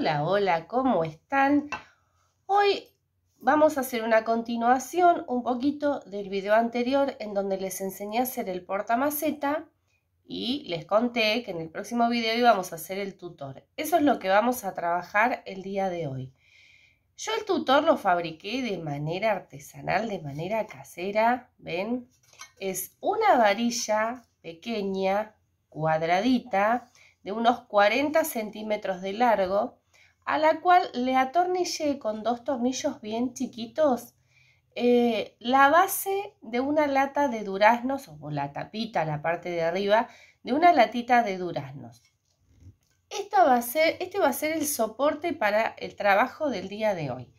Hola, hola, ¿cómo están? Hoy vamos a hacer una continuación un poquito del video anterior en donde les enseñé a hacer el portamaceta y les conté que en el próximo video íbamos a hacer el tutor. Eso es lo que vamos a trabajar el día de hoy. Yo el tutor lo fabriqué de manera artesanal, de manera casera, ¿ven? Es una varilla pequeña, cuadradita, de unos 40 centímetros de largo, a la cual le atornillé con dos tornillos bien chiquitos eh, la base de una lata de duraznos o la tapita, la parte de arriba, de una latita de duraznos. este va a ser el soporte para el trabajo del día de hoy.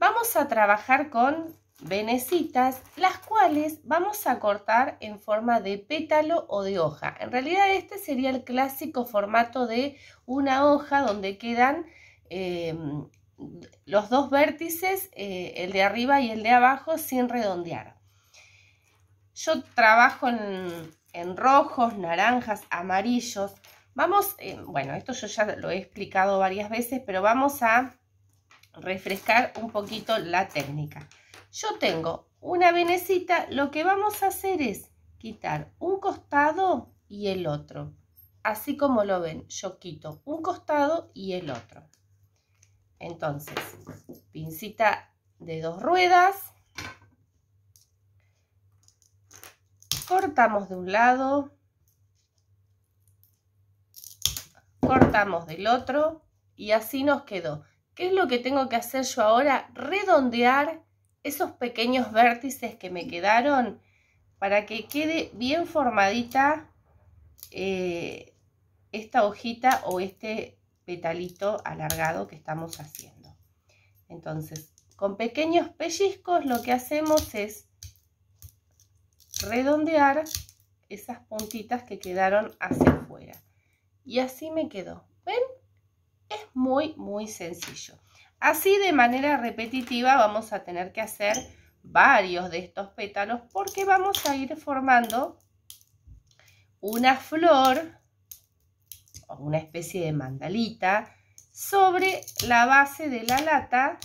Vamos a trabajar con venecitas, las cuales vamos a cortar en forma de pétalo o de hoja. En realidad este sería el clásico formato de una hoja donde quedan Em, los dos vértices, eh, el de arriba y el de abajo, sin redondear. Yo trabajo en, rojos, naranjas, amarillos. Vamos, em, bueno, esto yo ya lo he explicado varias veces, pero vamos a refrescar un poquito la técnica. Yo tengo una venecita, lo que vamos a hacer es quitar un costado y el otro. Así como lo ven, yo quito un costado y el otro. Entonces, pincita de dos ruedas. Cortamos de un lado. Cortamos del otro. Y así nos quedó. ¿Qué es lo que tengo que hacer yo ahora? Redondear esos pequeños vértices que me quedaron para que quede bien formadita eh, esta hojita o este petalito alargado que estamos haciendo. Entonces, con pequeños pellizcos lo que hacemos es redondear esas puntitas que quedaron hacia afuera. Y así me quedó. ¿Ven? Es muy, muy sencillo. Así de manera repetitiva vamos a tener que hacer varios de estos pétalos porque vamos a ir formando una flor una especie de mandalita, sobre la base de la lata,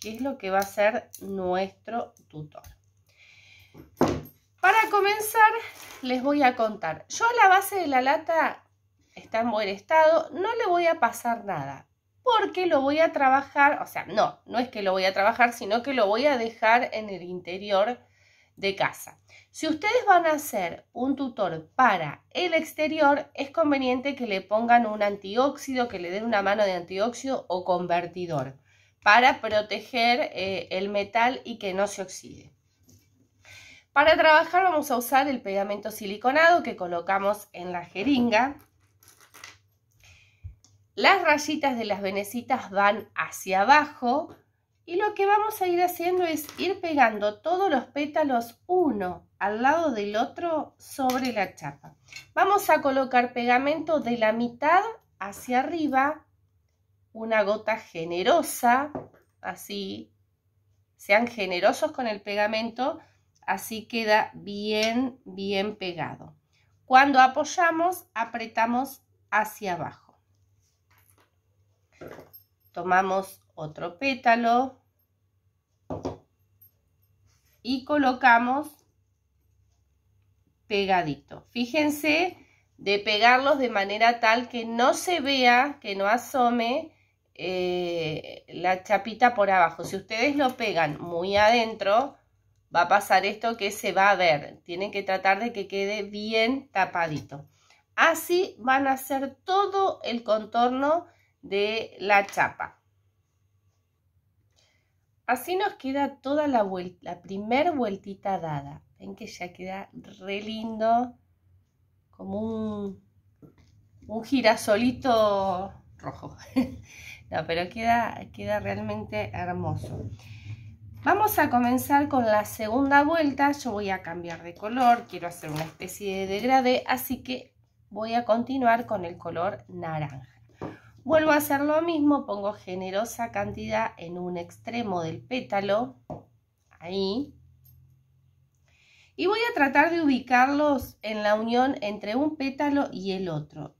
que es lo que va a ser nuestro tutor. Para comenzar, les voy a contar. Yo la base de la lata está en buen estado, no le voy a pasar nada, porque lo voy a trabajar, o sea, no, no es que lo voy a trabajar, sino que lo voy a dejar en el interior de casa. Si ustedes van a hacer un tutor para el exterior, es conveniente que le pongan un antióxido, que le den una mano de antióxido o convertidor para proteger eh, el metal y que no se oxide. Para trabajar vamos a usar el pegamento siliconado que colocamos en la jeringa. Las rayitas de las venecitas van hacia abajo y lo que vamos a ir haciendo es ir pegando todos los pétalos uno al lado del otro sobre la chapa. Vamos a colocar pegamento de la mitad hacia arriba, una gota generosa, así. Sean generosos con el pegamento, así queda bien, bien pegado. Cuando apoyamos, apretamos hacia abajo. Tomamos otro pétalo, y colocamos pegadito. Fíjense de pegarlos de manera tal que no se vea, que no asome eh, la chapita por abajo. Si ustedes lo pegan muy adentro, va a pasar esto que se va a ver. Tienen que tratar de que quede bien tapadito. Así van a hacer todo el contorno de la chapa. Así nos queda toda la, vuelta, la primer vueltita dada. Ven que ya queda re lindo, como un, un girasolito rojo. no, pero queda, queda realmente hermoso. Vamos a comenzar con la segunda vuelta. Yo voy a cambiar de color, quiero hacer una especie de degradé, así que voy a continuar con el color naranja. Vuelvo a hacer lo mismo, pongo generosa cantidad en un extremo del pétalo, ahí. Y voy a tratar de ubicarlos en la unión entre un pétalo y el otro.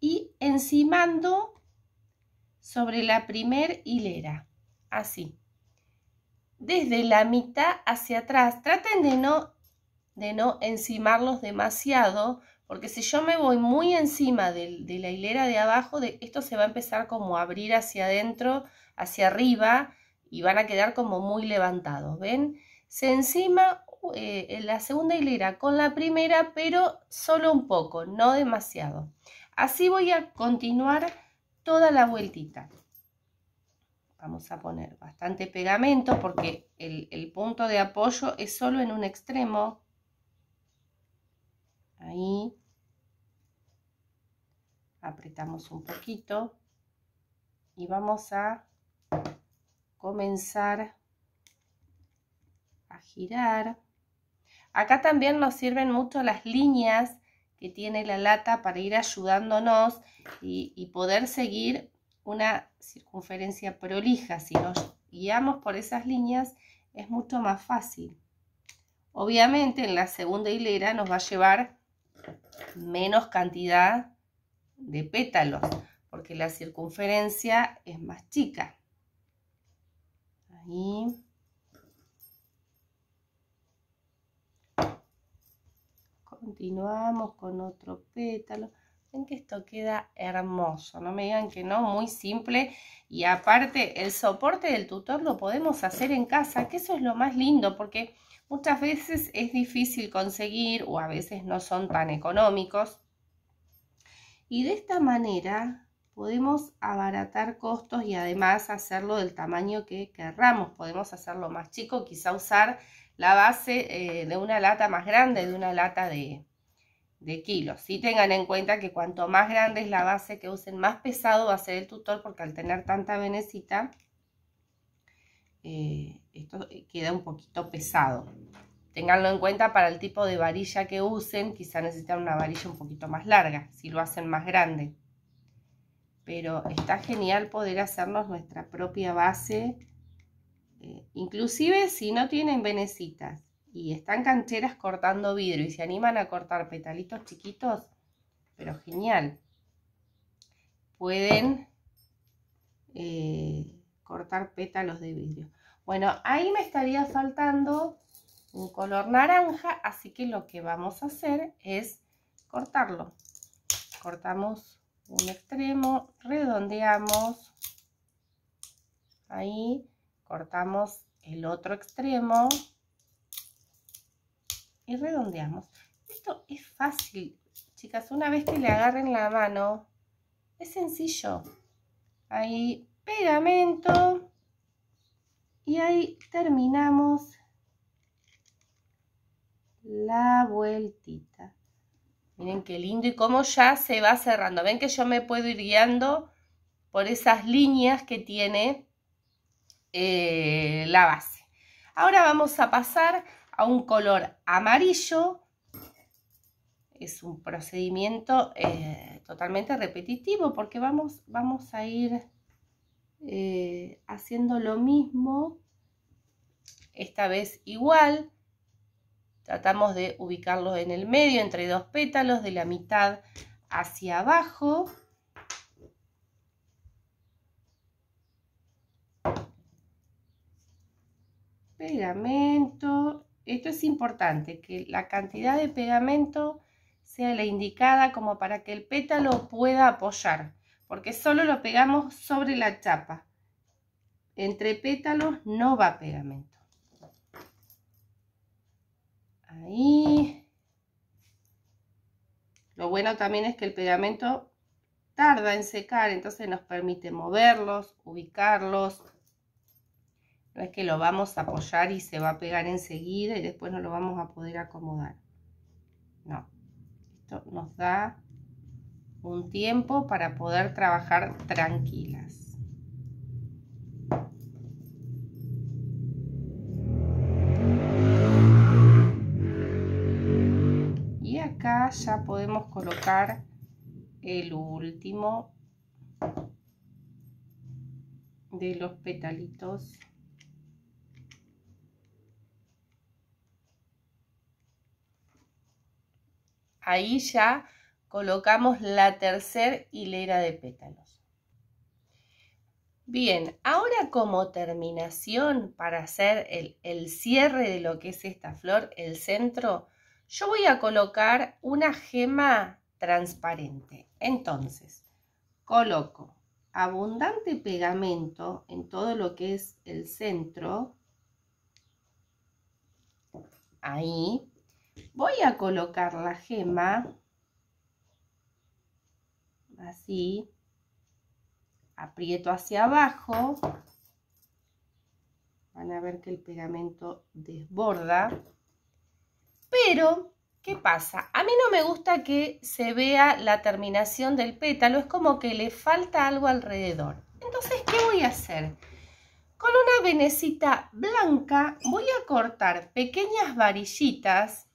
Y encimando sobre la primer hilera, así. Desde la mitad hacia atrás, traten de no, de no encimarlos demasiado porque si yo me voy muy encima de, la hilera de abajo, esto se va a empezar como a abrir hacia adentro, hacia arriba, y van a quedar como muy levantados, ¿ven? Se encima eh, en la segunda hilera con la primera, pero solo un poco, no demasiado. Así voy a continuar toda la vueltita. Vamos a poner bastante pegamento porque el, el punto de apoyo es solo en un extremo. Ahí apretamos un poquito y vamos a comenzar a girar. Acá también nos sirven mucho las líneas que tiene la lata para ir ayudándonos y, poder seguir una circunferencia prolija. Si nos guiamos por esas líneas es mucho más fácil. Obviamente en la segunda hilera nos va a llevar menos cantidad de pétalos, porque la circunferencia es más chica. Ahí. Continuamos con otro pétalo. Ven que esto queda hermoso, no me digan que no, muy simple. Y aparte, el soporte del tutor lo podemos hacer en casa, que eso es lo más lindo, porque muchas veces es difícil conseguir o a veces no son tan económicos. Y de esta manera podemos abaratar costos y además hacerlo del tamaño que querramos. Podemos hacerlo más chico, quizá usar la base eh, de una lata más grande, de una lata de, kilos. Si tengan en cuenta que cuanto más grande es la base que usen, más pesado va a ser el tutor porque al tener tanta venecita, eh, esto queda un poquito pesado. Tenganlo en cuenta para el tipo de varilla que usen, quizá necesitan una varilla un poquito más larga, si lo hacen más grande. Pero está genial poder hacernos nuestra propia base, eh, inclusive si no tienen venecitas y están cancheras cortando vidrio y se animan a cortar petalitos chiquitos, pero genial. Pueden eh, cortar pétalos de vidrio. Bueno, ahí me estaría faltando un color naranja, así que lo que vamos a hacer es cortarlo. Cortamos un extremo, redondeamos, ahí, cortamos el otro extremo y redondeamos. Esto es fácil, chicas, una vez que le agarren la mano, es sencillo. Ahí pegamento y ahí terminamos la vueltita. Miren qué lindo y cómo ya se va cerrando. Ven que yo me puedo ir guiando por esas líneas que tiene eh, la base. Ahora vamos a pasar a un color amarillo. Es un procedimiento eh, totalmente repetitivo porque vamos, vamos a ir eh, haciendo lo mismo. Esta vez igual Tratamos de ubicarlos en el medio, entre dos pétalos, de la mitad hacia abajo. Pegamento. Esto es importante, que la cantidad de pegamento sea la indicada como para que el pétalo pueda apoyar, porque solo lo pegamos sobre la chapa. Entre pétalos no va pegamento. Lo bueno también es que el pegamento tarda en secar, entonces nos permite moverlos, ubicarlos. No es que lo vamos a apoyar y se va a pegar enseguida y después no lo vamos a poder acomodar. No, esto nos da un tiempo para poder trabajar tranquilas. ya podemos colocar el último de los petalitos ahí ya colocamos la tercera hilera de pétalos bien ahora como terminación para hacer el, el cierre de lo que es esta flor el centro yo voy a colocar una gema transparente. Entonces, coloco abundante pegamento en todo lo que es el centro. Ahí. Voy a colocar la gema así. Aprieto hacia abajo. Van a ver que el pegamento desborda. Pero, ¿qué pasa? A mí no me gusta que se vea la terminación del pétalo, es como que le falta algo alrededor. Entonces, ¿qué voy a hacer? Con una venecita blanca voy a cortar pequeñas varillitas,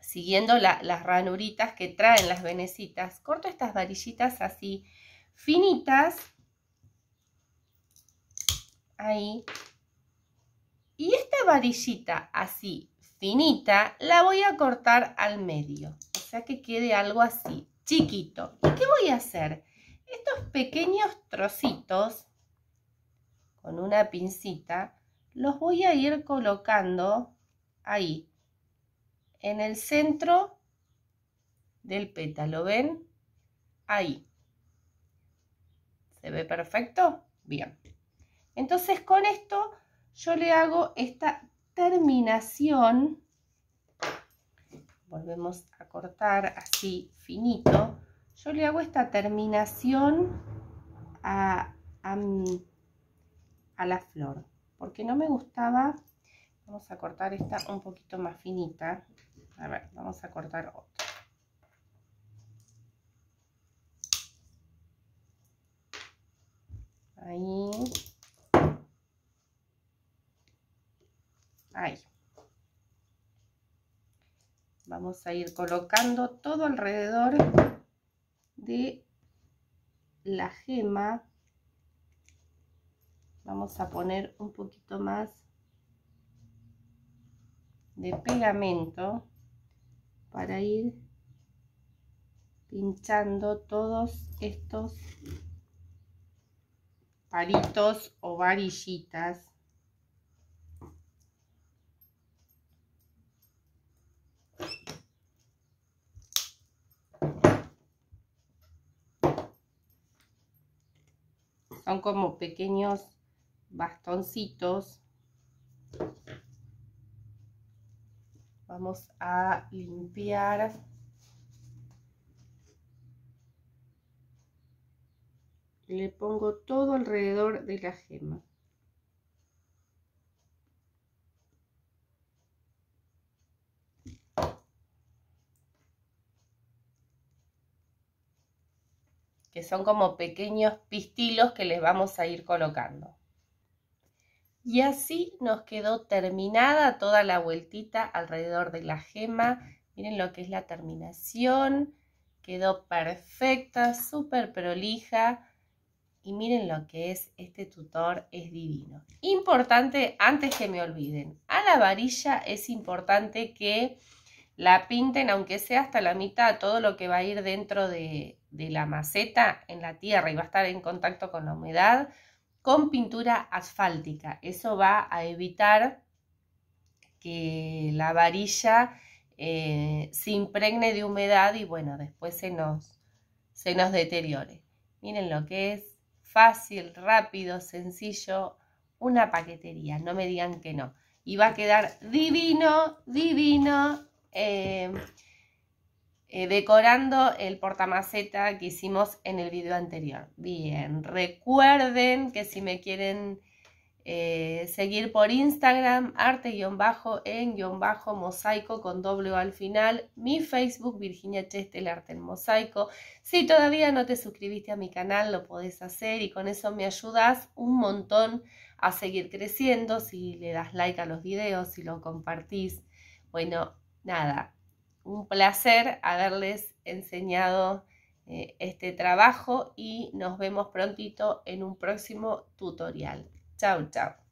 siguiendo las ranuritas que traen las venecitas. Corto estas varillitas así finitas. Ahí. Y esta varillita así la voy a cortar al medio. O sea que quede algo así, chiquito. ¿Y qué voy a hacer? Estos pequeños trocitos, con una pincita, los voy a ir colocando ahí, en el centro del pétalo, ¿ven? Ahí. ¿Se ve perfecto? Bien. Entonces con esto yo le hago esta terminación, volvemos a cortar así finito, yo le hago esta terminación a, a, a la flor, porque no me gustaba, vamos a cortar esta un poquito más finita, a ver, vamos a cortar otra. Ahí. Vamos a ir colocando todo alrededor de la gema. Vamos a poner un poquito más de pegamento para ir pinchando todos estos palitos o varillitas son como pequeños bastoncitos. Vamos a limpiar le pongo todo alrededor de la gema. que son como pequeños pistilos que les vamos a ir colocando. Y así nos quedó terminada toda la vueltita alrededor de la gema. Miren lo que es la terminación. Quedó perfecta, súper prolija. Y miren lo que es este tutor, es divino. Importante, antes que me olviden, a la varilla es importante que la pinten, aunque sea hasta la mitad, todo lo que va a ir dentro de, de la maceta en la tierra y va a estar en contacto con la humedad con pintura asfáltica. Eso va a evitar que la varilla eh, se impregne de humedad y bueno, después se nos, se nos deteriore. Miren lo que es fácil, rápido, sencillo, una paquetería, no me digan que no. Y va a quedar divino, divino. Eh, eh, decorando el portamaceta que hicimos en el video anterior. Bien, recuerden que si me quieren eh, seguir por Instagram, arte-en-mosaico con doble al final, mi Facebook, Virginia Chestel, Arte en Mosaico. Si todavía no te suscribiste a mi canal, lo podés hacer y con eso me ayudas un montón a seguir creciendo, si le das like a los videos, si lo compartís. Bueno, nada, un placer haberles enseñado eh, este trabajo y nos vemos prontito en un próximo tutorial. Chao, chao.